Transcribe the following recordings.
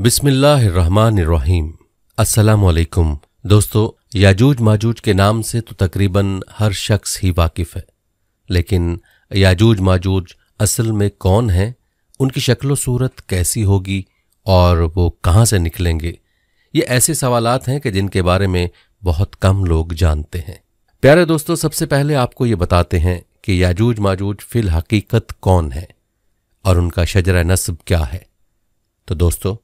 बिस्मिल्लाहिर्रहमानिर्रहीम अस्सलाम वालेकुम दोस्तों याजूज माजूज के नाम से तो तकरीबन हर शख्स ही वाकिफ़ है लेकिन याजूज माजूज असल में कौन है उनकी शक्ल सूरत कैसी होगी और वो कहाँ से निकलेंगे ये ऐसे सवाल हैं कि जिनके बारे में बहुत कम लोग जानते हैं प्यारे दोस्तों सबसे पहले आपको ये बताते हैं कि याजूज माजूज फिल हकीकत कौन है और उनका शजरा नस्ब क्या है तो दोस्तों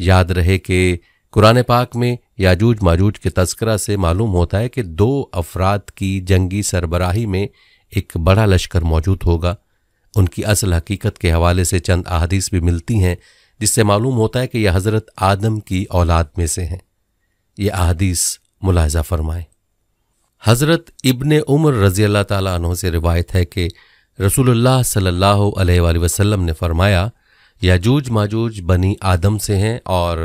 याद रहे कि कुरान पाक में याजूज माजूज के तस्करा से मालूम होता है कि दो अफराद की जंगी सरबराही में एक बड़ा लश्कर मौजूद होगा उनकी असल हकीकत के हवाले से चंद अदीस भी मिलती हैं जिससे मालूम होता है कि यह हज़रत आदम की औलाद में से हैं ये अदीस मुलाजा फरमाएं हज़रत इबन उमर रज़ी अल्लाह ताली से रिवायत है कि रसूल सल्ला वसम ने फरमाया याजूज माजूज बनी आदम से हैं और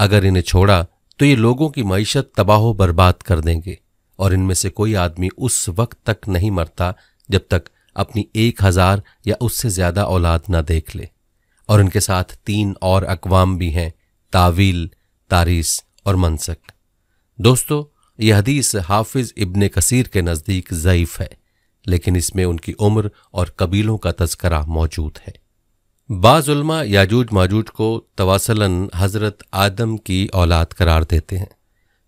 अगर इन्हें छोड़ा तो ये लोगों की मीशत तबाह बर्बाद कर देंगे और इनमें से कोई आदमी उस वक्त तक नहीं मरता जब तक अपनी एक हजार या उससे ज्यादा औलाद ना देख ले और इनके साथ तीन और अकवाम भी हैं तावील तारीस और मनसक दोस्तों यह हदीस हाफिज इब्ने कसीर के नज़दीक ज़यीफ़ है लेकिन इसमें उनकी उम्र और कबीलों का तस्करा मौजूद है बाजुल्मा याजूज माजूज को तवासलन हज़रत आदम की औलाद करार देते हैं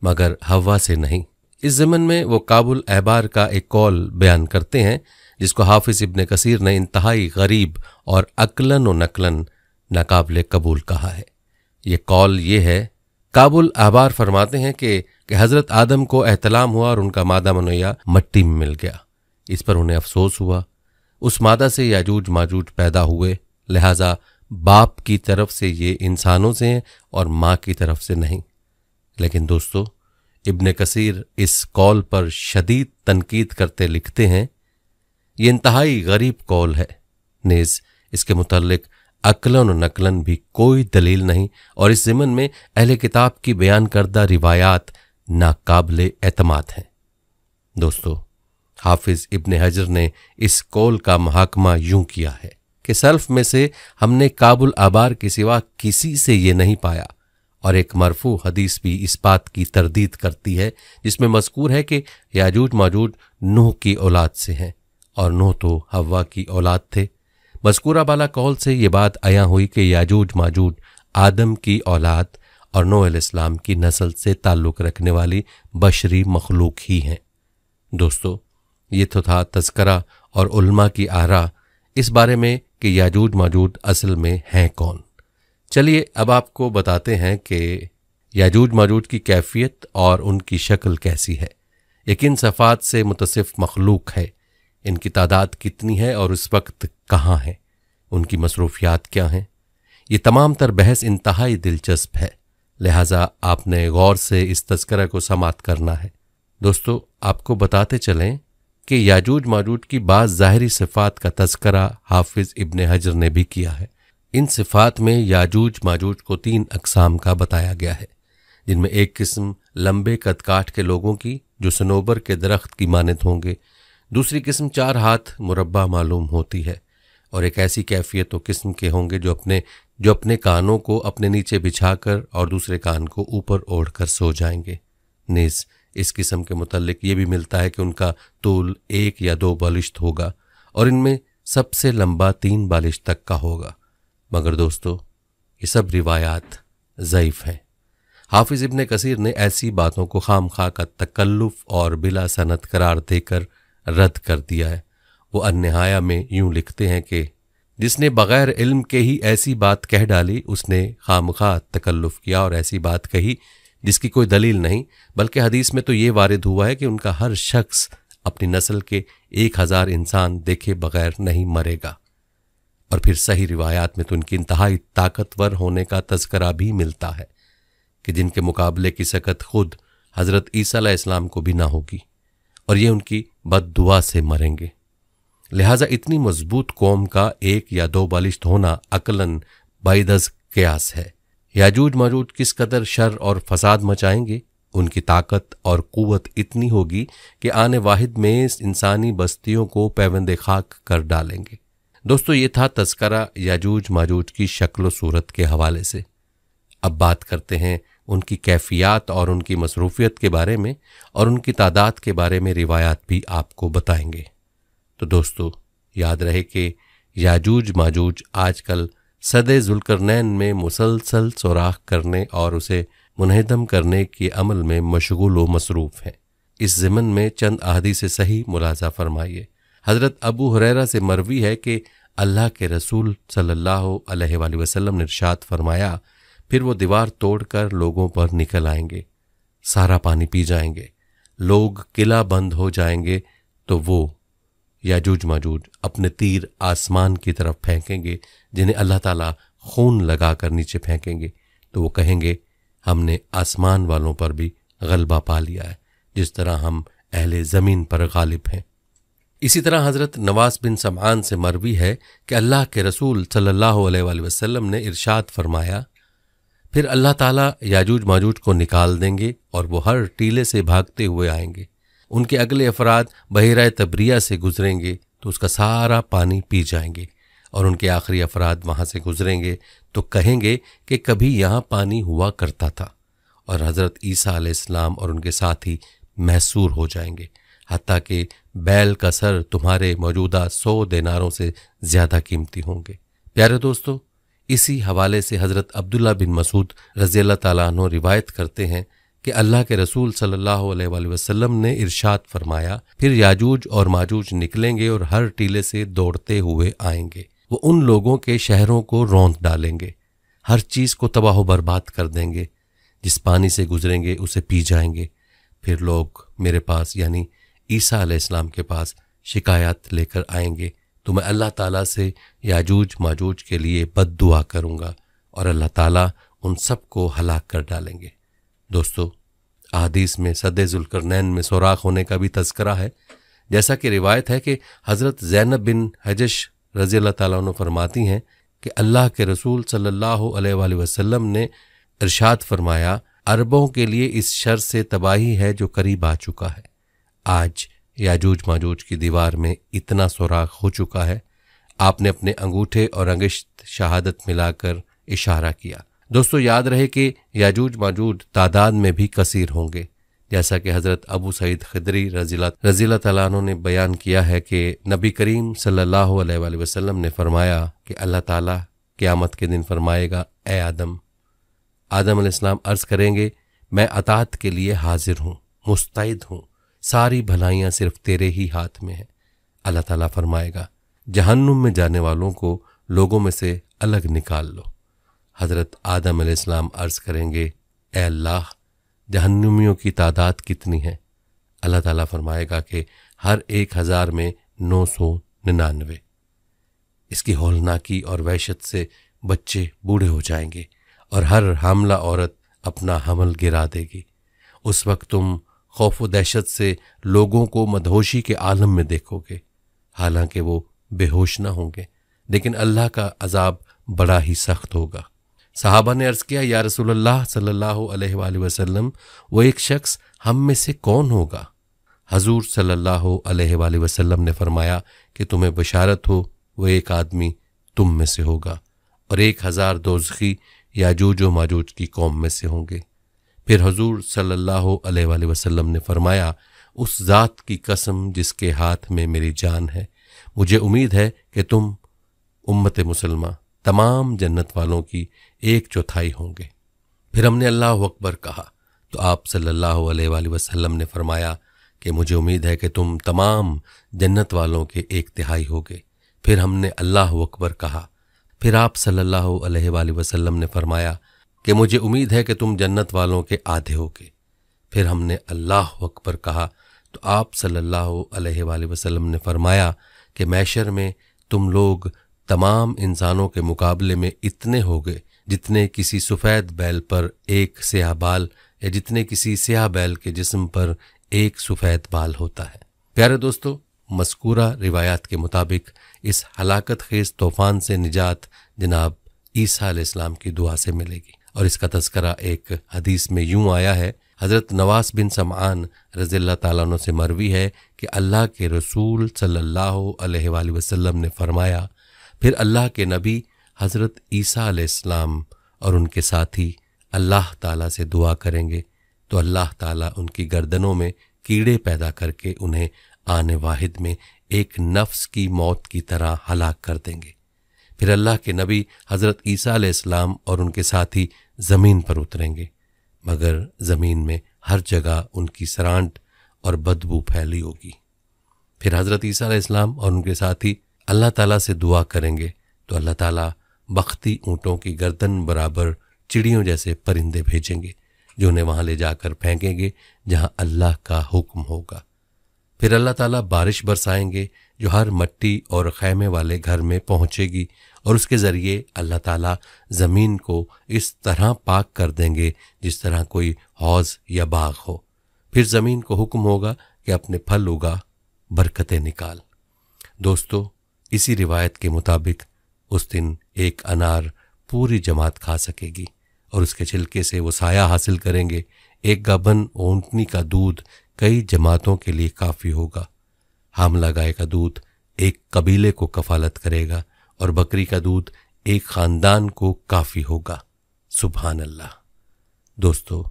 मगर हवा से नहीं इस ज़मन में वो काबुल अहबार का एक कौल बयान करते हैं जिसको हाफिज इबन कसीर ने इंतहाई गरीब और अकलन व नकलन नाकबले कबूल कहा है ये कौल ये है काबुल अहबार फरमाते हैं कि, कि हज़रत आदम को एहतलाम हुआ और उनका मादा मनोया मट्टी में मिल गया इस पर उन्हें अफसोस हुआ उस मादा से याजूज माजूज पैदा हुए लिहाजा बाप की तरफ से ये इंसानों से हैं और माँ की तरफ से नहीं लेकिन दोस्तों इब्न कसीर इस कॉल पर शदीद तनकीद करते लिखते हैं ये इंतहाई गरीब कॉल है नेज़ इसके मुतलक अकलन और नकलन भी कोई दलील नहीं और इस ज़िमन में अहल किताब की बयान करदा रिवायात नाकबिल एतमाद हैं दोस्तों हाफिज़ इब्न हजर ने इस कौल का महाकमा यूं किया है कि सेल्फ में से हमने काबुल आबार के सिवा किसी से ये नहीं पाया और एक मरफू हदीस भी इस बात की तरदीद करती है जिसमें मजकूर है कि याजूज माजूज नूह की औलाद से हैं और नूह तो हवा की औलाद थे मजकूरा बाला कौल से ये बात आया हुई कि याजूज माजूज आदम की औलाद और नो इस्लाम की नस्ल से ताल्लुक़ रखने वाली बशरी मखलूक ही हैं दोस्तों ये तो था तस्करा और उल्मा की आरा इस बारे में कि याजूज माजूज असल में हैं कौन चलिए अब आपको बताते हैं कि याजूज माजूज की कैफियत और उनकी शक्ल कैसी है ये किन सफ़ात से मुतसिफ़ मखलूक है इनकी तादाद कितनी है और उस वक्त कहाँ है उनकी मसरूफियात क्या हैं ये तमाम तर बहस इंतहाई दिलचस्प है लिहाजा आपने गौर से इस तस्करा को समाप्त करना है दोस्तों आपको बताते चलें कि याजूज माजूज की बाज़ ज़ाहरी सिफ़ात का तस्करा हाफिज़ इबन हजर ने भी किया है इन सिफ़ात में याजूज माजूज को तीन अकसाम का बताया गया है जिनमें एक किस्म लंबे कदकाठ के लोगों की जो सनोबर के दरख्त की मानत होंगे दूसरी किस्म चार हाथ मुरबा मालूम होती है और एक ऐसी कैफियत व किस्म के होंगे जो अपने जो अपने कानों को अपने नीचे बिछाकर और दूसरे कान को ऊपर ओढ़ कर सो जाएंगे नेज़ इस किस्म के मतलब ये भी मिलता है कि उनका तूल एक या दो बालिश्त होगा और इनमें सबसे लंबा तीन बालिश तक का होगा मगर दोस्तों ये सब रिवायात ज़यीफ़ हैं हाफिज़ इबन कसीर ने ऐसी बातों को खाम खा का तकल्लुफ़ और बिला सनत करार देकर रद्द कर दिया है वो अनहाया में यूं लिखते हैं कि जिसने बग़ैर इल्म के ही ऐसी बात कह डाली उसने खाम खा तकल्लुफ़ किया और ऐसी बात कही जिसकी कोई दलील नहीं बल्कि हदीस में तो ये वारिद हुआ है कि उनका हर शख्स अपनी नस्ल के एक हज़ार इंसान देखे बगैर नहीं मरेगा और फिर सही रिवायात में तो उनकी इंतहाई ताकतवर होने का तस्करा भी मिलता है कि जिनके मुकाबले की सकत खुद हज़रत ईसा इस्लाम को भी ना होगी और ये उनकी बद दुआ से मरेंगे लिहाजा इतनी मजबूत कौम का एक या दो बालिश्त होना अकलन बाईदज क्यास है याजूज मौजूद किस कदर शर और फसाद मचाएंगे उनकी ताकत और कुवत इतनी होगी कि आने वाहिद में इंसानी बस्तियों को पैबंद खाक कर डालेंगे दोस्तों ये था तस्करा याजूज माजूज की शक्ल सूरत के हवाले से अब बात करते हैं उनकी कैफियत और उनकी मसरूफियत के बारे में और उनकी तादाद के बारे में रिवायात भी आपको बताएंगे तो दोस्तों याद रहे कि याजूज माजूज आजकल सदे जुलकरनैन में मुसलसल सुराख करने और उसे मुनहदम करने के अमल में मशगूल व मसरूफ़ हैं इस ज़मन में चंद अहदी से सही मुलाजा फरमाइए हज़रत अबू हुरैरा से मरवी है कि अल्लाह के रसूल सल्लल्लाहु अलैहि वसल्लम ने इरशाद फरमाया फिर वो दीवार तोड़कर लोगों पर निकल आएंगे सारा पानी पी जाएंगे लोग किला बंद हो जाएंगे तो वो याजूज माजूज अपने तीर आसमान की तरफ फेंकेंगे जिन्हें अल्लाह ताला खून लगा कर नीचे फेंकेंगे तो वो कहेंगे हमने आसमान वालों पर भी गलबा पा लिया है जिस तरह हम अहले ज़मीन पर गालिब हैं इसी तरह हज़रत नवाज बिन समान से मरवी है कि अल्लाह के रसूल सल्ला वसम ने इरशाद फरमाया फिर अल्लाह ताला याजूज माजूज को निकाल देंगे और वो हर टीले से भागते हुए आएंगे उनके अगले अफराद बहरा तबरिया से गुजरेंगे तो उसका सारा पानी पी जाएंगे और उनके आखिरी अफराद वहाँ से गुजरेंगे तो कहेंगे कि कभी यहाँ पानी हुआ करता था और हज़रत ईसा आलाम और उनके साथ ही मैसूर हो जाएंगे हती कि बैल का सर तुम्हारे मौजूदा सौ दिनारों से ज़्यादा कीमती होंगे प्यारे दोस्तों इसी हवाले से हज़रत अब्दुल्ला बिन मसूद रज़ी अल्लाह रिवायत करते हैं कि अल्लाह के रसूल सल्लल्लाहु अलैहि वसल्लम ने इरशाद फरमाया फिर याजूज और माजूज निकलेंगे और हर टीले से दौड़ते हुए आएंगे वो उन लोगों के शहरों को रौंद डालेंगे हर चीज़ को तबाह बर्बाद कर देंगे जिस पानी से गुजरेंगे उसे पी जाएंगे फिर लोग मेरे पास यानी ईसा आलाम के पास शिकायत लेकर आएंगे तो मैं अल्लाह ताला से याजूज माजूज के लिए बद दुआ करूँगा और अल्लाह ताला उन सबको हलाक कर डालेंगे दोस्तों अदीस में सद जुलकरनैन में सोराख होने का भी तस्करा है जैसा कि रिवायत है कि हज़रत जैनब बिन हजश रज़ी अल्लाह तु फरमाती हैं कि अल्लाह के रसूल सल्लल्लाहु अलैहि वसल्लम ने इरशाद फरमाया अरबों के लिए इस शर से तबाही है जो करीब आ चुका है आज याजूज माजूज की दीवार में इतना सुराख हो चुका है आपने अपने अंगूठे और अंगिश्त शहादत मिलाकर इशारा किया दोस्तों याद रहे कि याजूज माजूज तादाद में भी कसीर होंगे जैसा कि हज़रत अबू सईद खदरी रजीला रजीला तैलानों ने बयान किया है कि नबी करीम सल्लल्लाहु अलैहि वसल्लम ने फरमाया कि अल्लाह ताला क़यामत के दिन फरमाएगा ए आदम आदम इस्लाम अर्ज़ करेंगे मैं अतात के लिए हाजिर हूँ मुस्तैद हूँ सारी भलाइयाँ सिर्फ तेरे ही हाथ में है अल्लाह ताला फरमाएगा जहन्नुम में जाने वालों को लोगों में से अलग निकाल लो हज़रत आदम आसमाम अर्ज़ करेंगे ए अल्लाह जहन्नुमियों की तादाद कितनी है अल्लाह ताला फरमाएगा कि हर एक हज़ार में नौ सौ निन्यानवे इसकी होलनाकी और वहशत से बच्चे बूढ़े हो जाएंगे और हर हामला औरत अपना हमल गिरा देगी उस वक्त तुम खौफ व दहशत से लोगों को मदहोशी के आलम में देखोगे हालांकि वो बेहोश ना होंगे लेकिन अल्लाह का अजाब बड़ा ही सख्त होगा साहबा ने अर्ज़ किया या रसोल्ला सल्ला वसलम वो एक शख्स हम में से कौन होगा हजूर सल्ला वसलम ने फरमाया कि तुम्हें बशारत हो वह एक आदमी तुम में से होगा और एक हज़ार दोजखी याजूज व माजूज की कौम में से होंगे फिर हजूर सल्ला वसलम ने फरमाया उस ज़ात की कसम जिसके हाथ में मेरी जान है मुझे उम्मीद है कि तुम उम्मत मुसलमा तमाम जन्नत वालों की एक चौथाई होंगे फिर हमने अल्लाह अकबर कहा तो आप सल्लल्लाहु अलैहि वसल्लम ने फरमाया कि मुझे उम्मीद है कि तुम तमाम जन्नत वालों के एक तिहाई होगे फिर हमने अल्लाह अकबर कहा फिर आप सल्लल्लाहु अलैहि वसल्लम ने फरमाया कि मुझे उम्मीद है कि तुम जन्नत वालों के आधे होगे फिर हमने अल्लाह अकबर कहा तो आप सल्लल्लाहु अलैहि वसल्लम ने फरमाया कि मैशर में तुम लोग तमाम इंसानों के मुकाबले में इतने हो गए जितने किसी सफ़ेद बैल पर एक स्याह बाल या जितने किसी स्याह बैल के जिस्म पर एक सफ़ेद बाल होता है प्यारे दोस्तों मस्कूरा रिवायात के मुताबिक इस हलाकत खेज तूफान से निजात जनाब ईसा इस्लाम की दुआ से मिलेगी और इसका तस्करा एक हदीस में यूं आया है हज़रत नवास बिन समान रज़ील्ला तु से मरवी है कि अल्लाह के रसूल सल्लल्लाहु अलैहि वसल्लम ने फरमाया फिर अल्लाह के नबी हज़रत ईसा आलाम और उनके साथी अल्लाह ताला से दुआ करेंगे तो अल्लाह ताला उनकी गर्दनों में कीड़े पैदा करके उन्हें आने वाहिद में एक नफ्स की मौत की तरह हलाक कर देंगे फिर अल्लाह के नबी हज़रत ईसा आलाम और उनके साथी ज़मीन पर उतरेंगे मगर ज़मीन में हर जगह उनकी सरांट और बदबू फैली होगी फिर हज़रत ईसा इस्लाम और उनके साथी अल्लाह ताला से दुआ करेंगे तो अल्लाह ताला बख्ती ऊँटों की गर्दन बराबर चिड़ियों जैसे परिंदे भेजेंगे जो उन्हें वहाँ ले जाकर फेंकेंगे जहाँ अल्लाह का हुक्म होगा फिर अल्लाह ताला बारिश बरसाएंगे जो हर मट्टी और खैमे वाले घर में पहुँचेगी और उसके ज़रिए अल्लाह ताला ज़मीन को इस तरह पाक कर देंगे जिस तरह कोई हौज या बाग हो फिर ज़मीन को हुक्म होगा कि अपने फल उगा बरकतें निकाल दोस्तों इसी रिवायत के मुताबिक उस दिन एक अनार पूरी जमात खा सकेगी और उसके छिलके से वो साया हासिल करेंगे एक गबन ओंटनी का दूध कई जमातों के लिए काफ़ी होगा हामला गाय का दूध एक कबीले को कफालत करेगा और बकरी का दूध एक ख़ानदान को काफ़ी होगा सुबहान अल्लाह दोस्तों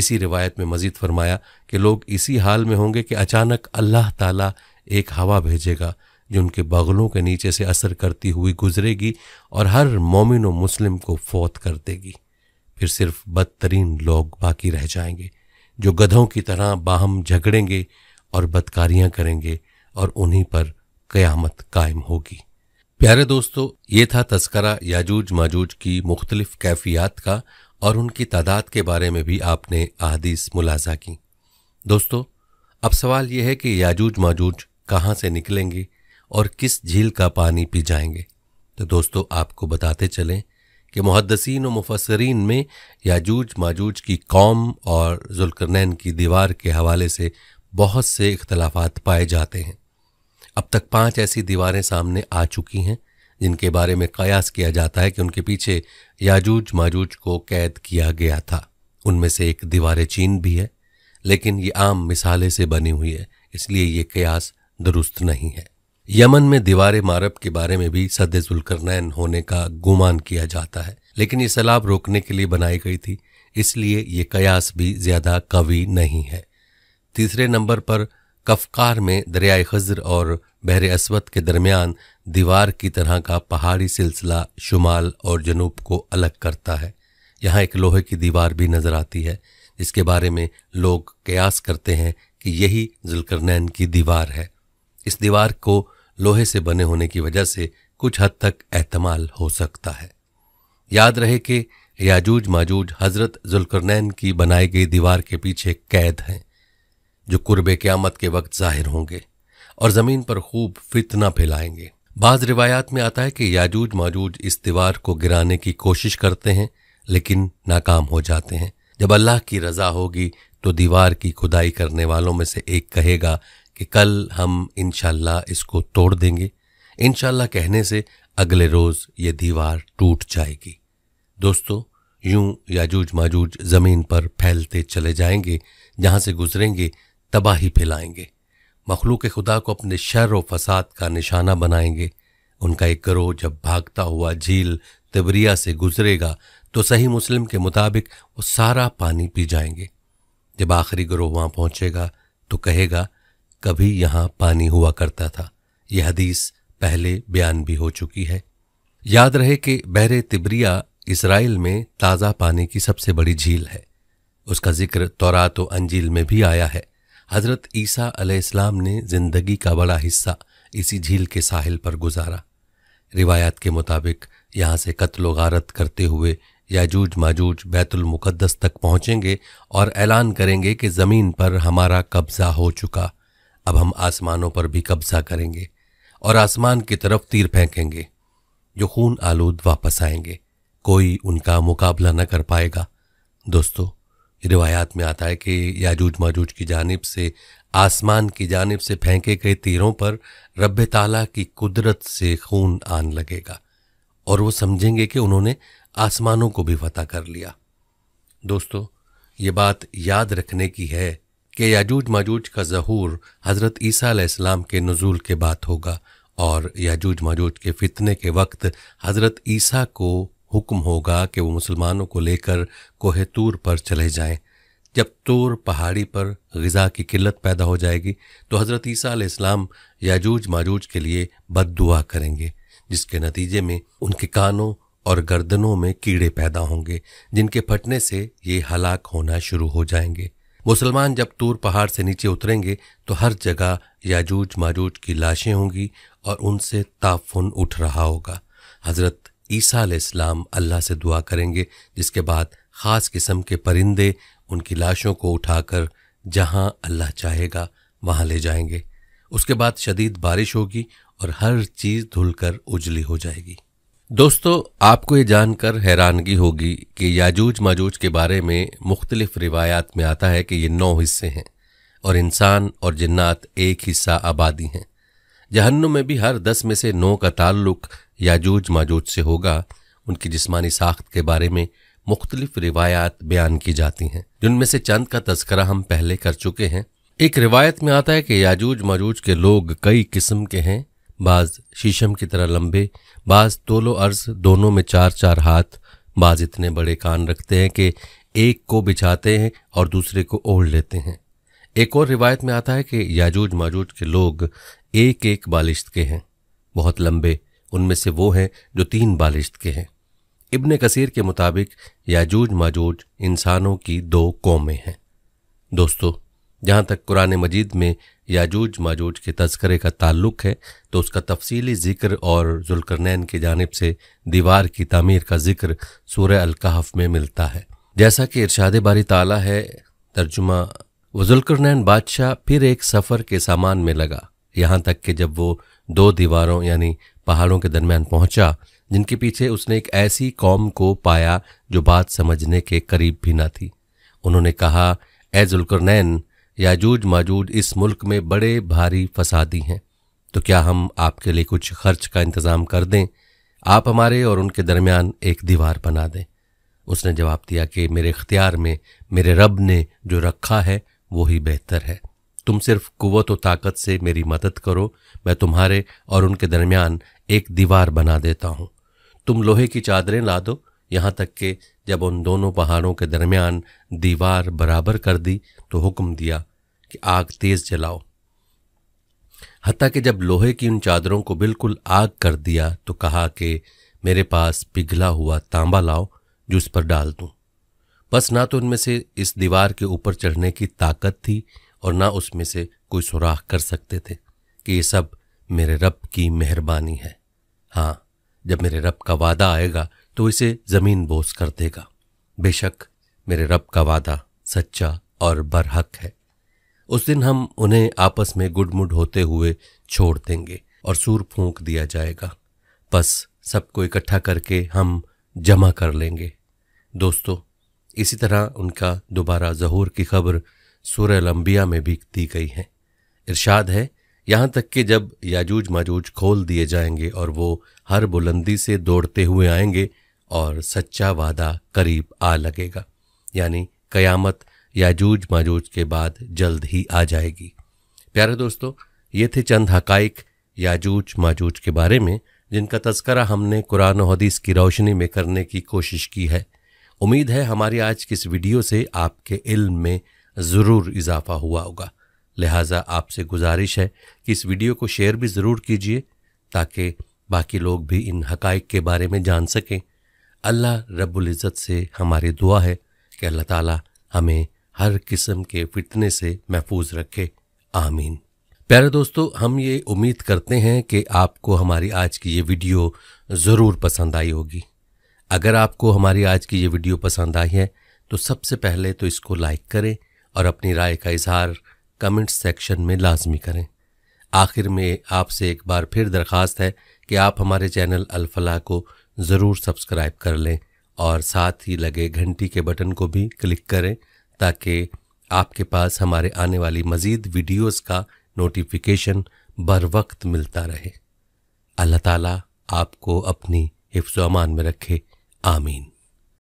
इसी रिवायत में मज़ीद फरमाया कि लोग इसी हाल में होंगे कि अचानक अल्लाह ताला एक हवा भेजेगा जो उनके बगलों के नीचे से असर करती हुई गुजरेगी और हर मोमिन व मुस्लिम को फौत कर देगी फिर सिर्फ बदतरीन लोग बाकी रह जाएंगे जो गधों की तरह बाहम झगड़ेंगे और बदकारियां करेंगे और उन्हीं पर क़यामत कायम होगी प्यारे दोस्तों ये था तस्करा याजूज माजूज की मुख्तलिफ कैफियात का और उनकी तादाद के बारे में भी आपने अहदीस मुलाजा की दोस्तों अब सवाल यह है कि याजूज माजूज कहाँ से निकलेंगे और किस झील का पानी पी जाएंगे तो दोस्तों आपको बताते चलें कि मुहदसिन और मुफसरीन में याजूज माजूज की कौम और जुलकरनैन की दीवार के हवाले से बहुत से इख्तलाफात पाए जाते हैं अब तक पांच ऐसी दीवारें सामने आ चुकी हैं जिनके बारे में कयास किया जाता है कि उनके पीछे याजूज माजूज को कैद किया गया था उनमें से एक दीवार चीन भी है लेकिन ये आम मिसाले से बनी हुई है इसलिए ये कयास दुरुस्त नहीं है यमन में दीवार मारब के बारे में भी सद जुलकरनैन होने का गुमान किया जाता है लेकिन ये सैलाब रोकने के लिए बनाई गई थी इसलिए ये कयास भी ज्यादा कवि नहीं है तीसरे नंबर पर कफकार में दरियाए खजर और बहरे असवद के दरमियान दीवार की तरह का पहाड़ी सिलसिला शुमाल और जनूब को अलग करता है यहाँ एक लोहे की दीवार भी नजर आती है इसके बारे में लोग कयास करते हैं कि यही जुलकरनैन की दीवार है इस दीवार को लोहे से बने होने की वजह से कुछ हद तक एहतमाल हो सकता है याद रहे कि याजूज माजूज हजरत जुलकरनैन की बनाई गई दीवार के पीछे कैद हैं जो कुर्ब क़्यामत के वक्त जाहिर होंगे और ज़मीन पर खूब फितना फैलाएंगे बाज़ रिवायात में आता है कि याजूज माजूज इस दीवार को गिराने की कोशिश करते हैं लेकिन नाकाम हो जाते हैं जब अल्लाह की रज़ा होगी तो दीवार की खुदाई करने वालों में से एक कहेगा कि कल हम इन इसको तोड़ देंगे इन कहने से अगले रोज़ ये दीवार टूट जाएगी दोस्तों यूं याजूज माजूज ज़मीन पर फैलते चले जाएंगे जहाँ से गुजरेंगे तबाही फैलाएंगे मखलूक खुदा को अपने शर व फसाद का निशाना बनाएंगे उनका एक करो जब भागता हुआ झील तिबरिया से गुजरेगा तो सही मुस्लिम के मुताबिक वो सारा पानी पी जाएंगे जब आखिरी ग्रोह वहाँ पहुँचेगा तो कहेगा कभी यहाँ पानी हुआ करता था यह हदीस पहले बयान भी हो चुकी है याद रहे कि बहरे तिबरिया इसराइल में ताज़ा पानी की सबसे बड़ी झील है उसका जिक्र तोरा तो अंजील में भी आया है हज़रत ईसा अलैहिस्सलाम ने जिंदगी का बड़ा हिस्सा इसी झील के साहिल पर गुजारा रिवायत के मुताबिक यहाँ से कत्ल गारत करते हुए याजूज माजूज बैतुल तक पहुँचेंगे और ऐलान करेंगे कि ज़मीन पर हमारा कब्ज़ा हो चुका अब हम आसमानों पर भी कब्जा करेंगे और आसमान की तरफ तीर फेंकेंगे जो खून आलूद वापस आएंगे कोई उनका मुकाबला न कर पाएगा दोस्तों रिवायात में आता है कि याजूज माजूज की जानब से आसमान की जानब से फेंके गए तीरों पर रब ताला की कुदरत से खून आन लगेगा और वो समझेंगे कि उन्होंने आसमानों को भी फतह कर लिया दोस्तों ये बात याद रखने की है कि याजूज माजूज का जहूर हज़रत ईसा अलैहिस्सलाम के नज़ूल के बाद होगा और याजूज माजूज के फितने के वक्त हज़रत ईसा को हुक्म होगा कि वो मुसलमानों को लेकर कोहतूर पर चले जाएँ जब तूर पहाड़ी पर गज़ा की किल्लत पैदा हो जाएगी तो हज़रत ईसा इस्लाम याजूज माजूज के लिए बद दुआ करेंगे जिसके नतीजे में उनके कानों और गर्दनों में कीड़े पैदा होंगे जिनके फटने से ये हलाक होना शुरू हो जाएंगे मुसलमान जब तूर पहाड़ से नीचे उतरेंगे तो हर जगह याजूज माजूज की लाशें होंगी और उनसे ताफुन उठ रहा होगा हज़रत ईसा इस्लाम अल्लाह से दुआ करेंगे जिसके बाद ख़ास किस्म के परिंदे उनकी लाशों को उठाकर जहाँ अल्लाह चाहेगा वहाँ ले जाएंगे उसके बाद शदीद बारिश होगी और हर चीज़ धुलकर उजली हो जाएगी दोस्तों आपको ये जानकर हैरानगी होगी कि याजूज माजूज के बारे में मुख्तलिफ रिवायात में आता है कि ये नौ हिस्से हैं और इंसान और जन्नात एक हिस्सा आबादी हैं जहन्नुम में भी हर दस में से नौ का ताल्लुक याजूज माजूज से होगा उनकी जिस्मानी साख्त के बारे में मुख्तलिफ रिवायात बयान की जाती हैं जिनमें से चंद का तस्करा हम पहले कर चुके हैं एक रिवायत में आता है कि याजूज माजूज के लोग कई किस्म के हैं बाज शीशम की तरह लंबे बाज तोलो अर्ज दोनों में चार चार हाथ बाज इतने बड़े कान रखते हैं कि एक को बिछाते हैं और दूसरे को ओढ़ लेते हैं एक और रिवायत में आता है कि याजूज माजूज के लोग एक एक बालिश्त के हैं बहुत लंबे उनमें से वो हैं जो तीन बालिश्त के हैं इब्ने कसीर के मुताबिक याजूज माजूज इंसानों की दो कौमें हैं दोस्तों जहाँ तक कुरान मजीद में याजूज माजूज के तस्करे का ताल्लुक है तो उसका तफसीली जिक्र और जुलकरनैन की जानब से दीवार की तमीर का जिक्र सूर अलकाहफ में मिलता है जैसा कि इरशाद बारी ताला है तर्जुमा वजुलकरनैन बादशाह फिर एक सफ़र के सामान में लगा यहाँ तक कि जब वो दो दीवारों यानी पहाड़ों के दरमियान पहुँचा जिनके पीछे उसने एक ऐसी कौम को पाया जो बात समझने के करीब भी ना थी उन्होंने कहा ए जुलकरनैन याजूज माजूज इस मुल्क में बड़े भारी फसादी हैं तो क्या हम आपके लिए कुछ खर्च का इंतज़ाम कर दें आप हमारे और उनके दरमियान एक दीवार बना दें उसने जवाब दिया कि मेरे इख्तियार में मेरे रब ने जो रखा है वो ही बेहतर है तुम सिर्फ कुत व ताकत से मेरी मदद करो मैं तुम्हारे और उनके दरमियान एक दीवार बना देता हूँ तुम लोहे की चादरें ला दो यहाँ तक कि जब उन दोनों पहाड़ों के दरमियान दीवार बराबर कर दी तो हुक्म दिया कि आग तेज जलाओ हत्या के जब लोहे की उन चादरों को बिल्कुल आग कर दिया तो कहा कि मेरे पास पिघला हुआ तांबा लाओ जो इस पर डाल दूं बस ना तो उनमें से इस दीवार के ऊपर चढ़ने की ताकत थी और ना उसमें से कोई सुराख कर सकते थे कि ये सब मेरे रब की मेहरबानी है हाँ जब मेरे रब का वादा आएगा तो इसे ज़मीन बोस कर देगा बेशक मेरे रब का वादा सच्चा और बरहक है उस दिन हम उन्हें आपस में गुडमुड होते हुए छोड़ देंगे और सूर फूंक दिया जाएगा बस सबको इकट्ठा करके हम जमा कर लेंगे दोस्तों इसी तरह उनका दोबारा जहूर की खबर सूर्य लंबिया में भी दी गई है इरशाद है यहाँ तक कि जब याजूज माजूज खोल दिए जाएंगे और वो हर बुलंदी से दौड़ते हुए आएंगे और सच्चा वादा करीब आ लगेगा यानी कयामत याजूज माजूज के बाद जल्द ही आ जाएगी प्यारे दोस्तों ये थे चंद हकाइक याजूज माजूज के बारे में जिनका तस्करा हमने कुरान हदीस की रोशनी में करने की कोशिश की है उम्मीद है हमारी आज की इस वीडियो से आपके इल्म में ज़रूर इजाफा हुआ होगा लिहाजा आपसे गुजारिश है कि इस वीडियो को शेयर भी ज़रूर कीजिए ताकि बाकी लोग भी इन हकाइक के बारे में जान सकें अल्लाह रब्बुल इज़्ज़त से हमारी दुआ है कि अल्लाह ताला हमें हर किस्म के फितने से महफूज रखे आमीन प्यारे दोस्तों हम ये उम्मीद करते हैं कि आपको हमारी आज की ये वीडियो ज़रूर पसंद आई होगी अगर आपको हमारी आज की ये वीडियो पसंद आई है तो सबसे पहले तो इसको लाइक करें और अपनी राय का इजहार कमेंट सेक्शन में लाजमी करें आखिर में आपसे एक बार फिर दरख्वास्त है कि आप हमारे चैनल अलफला को ज़रूर सब्सक्राइब कर लें और साथ ही लगे घंटी के बटन को भी क्लिक करें ताकि आपके पास हमारे आने वाली मज़ीद वीडियोस का नोटिफिकेशन बर वक्त मिलता रहे अल्लाह ताला आपको अपनी हिफ्ज़ अमान में रखे आमीन